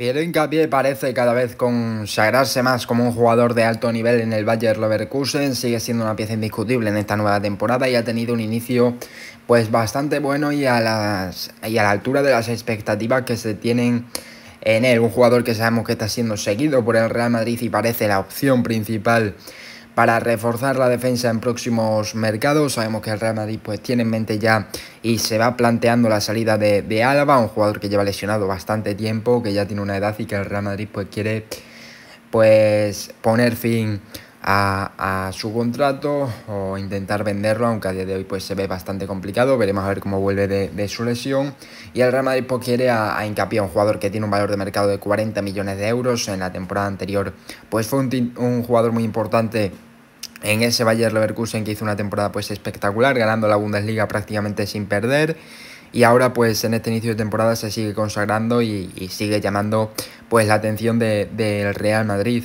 Pierre Hincapié parece cada vez consagrarse más como un jugador de alto nivel en el Bayer Leverkusen, sigue siendo una pieza indiscutible en esta nueva temporada y ha tenido un inicio pues bastante bueno y a, las, y a la altura de las expectativas que se tienen en él, un jugador que sabemos que está siendo seguido por el Real Madrid y parece la opción principal para reforzar la defensa en próximos mercados. Sabemos que el Real Madrid pues, tiene en mente ya y se va planteando la salida de, de Álava, un jugador que lleva lesionado bastante tiempo, que ya tiene una edad y que el Real Madrid pues, quiere pues, poner fin a, su contrato o intentar venderlo, aunque a día de hoy pues, se ve bastante complicado. Veremos a ver cómo vuelve de, su lesión. Y el Real Madrid pues, quiere a, a, un jugador que tiene un valor de mercado de 40 millones de euros. En la temporada anterior pues, fue un, un jugador muy importante en ese Bayern Leverkusen que hizo una temporada pues espectacular, ganando la Bundesliga prácticamente sin perder. Y ahora pues en este inicio de temporada se sigue consagrando y, sigue llamando pues la atención del Real Madrid.